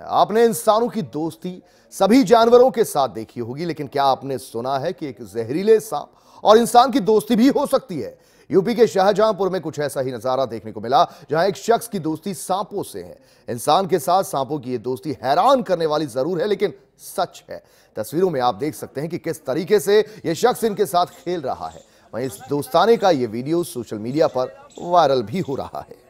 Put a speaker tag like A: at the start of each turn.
A: आपने इंसानों की दोस्ती सभी जानवरों के साथ देखी होगी लेकिन क्या आपने सुना है कि एक जहरीले सांप और इंसान की दोस्ती भी हो सकती है यूपी के शाहजहांपुर में कुछ ऐसा ही नजारा देखने को मिला जहां एक शख्स की दोस्ती सांपों से है इंसान के साथ सांपों की यह दोस्ती हैरान करने वाली जरूर है लेकिन सच है तस्वीरों में आप देख सकते हैं कि किस तरीके से यह शख्स इनके साथ खेल रहा है वहीं इस दोस्ताने का यह वीडियो सोशल मीडिया पर वायरल भी हो रहा है